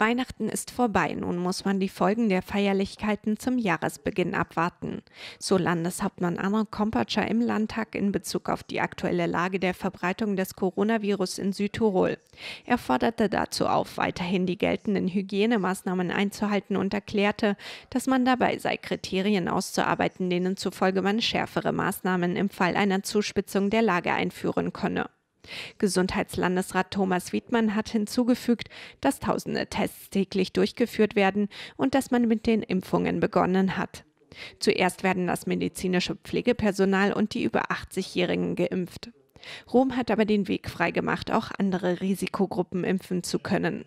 Weihnachten ist vorbei, nun muss man die Folgen der Feierlichkeiten zum Jahresbeginn abwarten. So Landeshauptmann Arno Kompatscher im Landtag in Bezug auf die aktuelle Lage der Verbreitung des Coronavirus in Südtirol. Er forderte dazu auf, weiterhin die geltenden Hygienemaßnahmen einzuhalten und erklärte, dass man dabei sei, Kriterien auszuarbeiten, denen zufolge man schärfere Maßnahmen im Fall einer Zuspitzung der Lage einführen könne. Gesundheitslandesrat Thomas Wiedmann hat hinzugefügt, dass tausende Tests täglich durchgeführt werden und dass man mit den Impfungen begonnen hat. Zuerst werden das medizinische Pflegepersonal und die über 80-Jährigen geimpft. Rom hat aber den Weg freigemacht, auch andere Risikogruppen impfen zu können.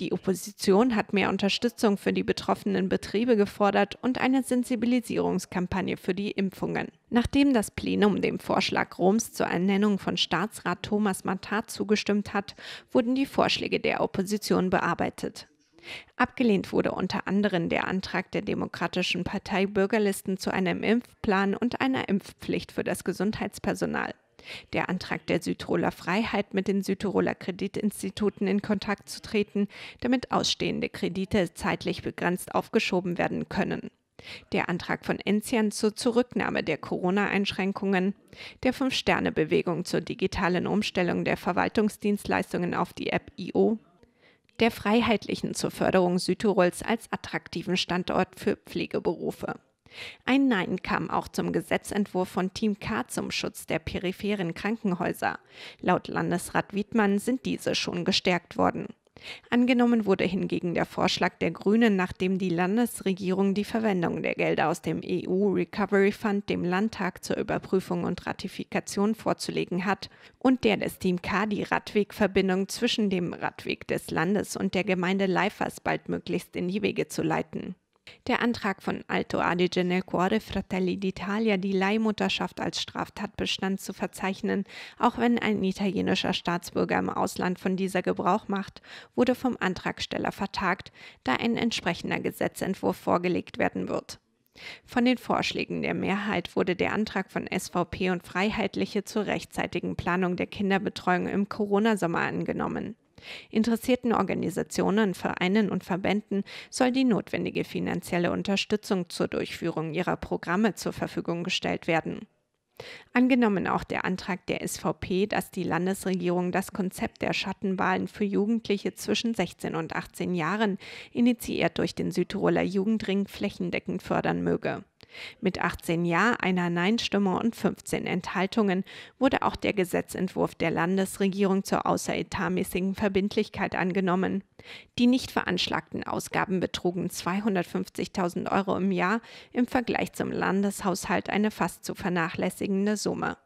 Die Opposition hat mehr Unterstützung für die betroffenen Betriebe gefordert und eine Sensibilisierungskampagne für die Impfungen. Nachdem das Plenum dem Vorschlag Roms zur Ernennung von Staatsrat Thomas Matar zugestimmt hat, wurden die Vorschläge der Opposition bearbeitet. Abgelehnt wurde unter anderem der Antrag der Demokratischen Partei Bürgerlisten zu einem Impfplan und einer Impfpflicht für das Gesundheitspersonal der Antrag der Südtiroler Freiheit, mit den Südtiroler Kreditinstituten in Kontakt zu treten, damit ausstehende Kredite zeitlich begrenzt aufgeschoben werden können. Der Antrag von Enzian zur Zurücknahme der Corona-Einschränkungen, der Fünf-Sterne-Bewegung zur digitalen Umstellung der Verwaltungsdienstleistungen auf die App IO, der Freiheitlichen zur Förderung Südtirols als attraktiven Standort für Pflegeberufe. Ein Nein kam auch zum Gesetzentwurf von Team K zum Schutz der peripheren Krankenhäuser. Laut Landesrat Wiedmann sind diese schon gestärkt worden. Angenommen wurde hingegen der Vorschlag der Grünen, nachdem die Landesregierung die Verwendung der Gelder aus dem EU Recovery Fund dem Landtag zur Überprüfung und Ratifikation vorzulegen hat und der des Team K die Radwegverbindung zwischen dem Radweg des Landes und der Gemeinde Leifers baldmöglichst in die Wege zu leiten. Der Antrag von Alto Adige nel Cuore Fratelli d'Italia, die Leihmutterschaft als Straftatbestand zu verzeichnen, auch wenn ein italienischer Staatsbürger im Ausland von dieser Gebrauch macht, wurde vom Antragsteller vertagt, da ein entsprechender Gesetzentwurf vorgelegt werden wird. Von den Vorschlägen der Mehrheit wurde der Antrag von SVP und Freiheitliche zur rechtzeitigen Planung der Kinderbetreuung im Corona-Sommer angenommen. Interessierten Organisationen, Vereinen und Verbänden soll die notwendige finanzielle Unterstützung zur Durchführung ihrer Programme zur Verfügung gestellt werden. Angenommen auch der Antrag der SVP, dass die Landesregierung das Konzept der Schattenwahlen für Jugendliche zwischen 16 und 18 Jahren, initiiert durch den Südtiroler Jugendring, flächendeckend fördern möge. Mit 18 Ja, einer Nein-Stimme und 15 Enthaltungen wurde auch der Gesetzentwurf der Landesregierung zur außeretatmäßigen Verbindlichkeit angenommen. Die nicht veranschlagten Ausgaben betrugen 250.000 Euro im Jahr im Vergleich zum Landeshaushalt eine fast zu vernachlässigende Summe.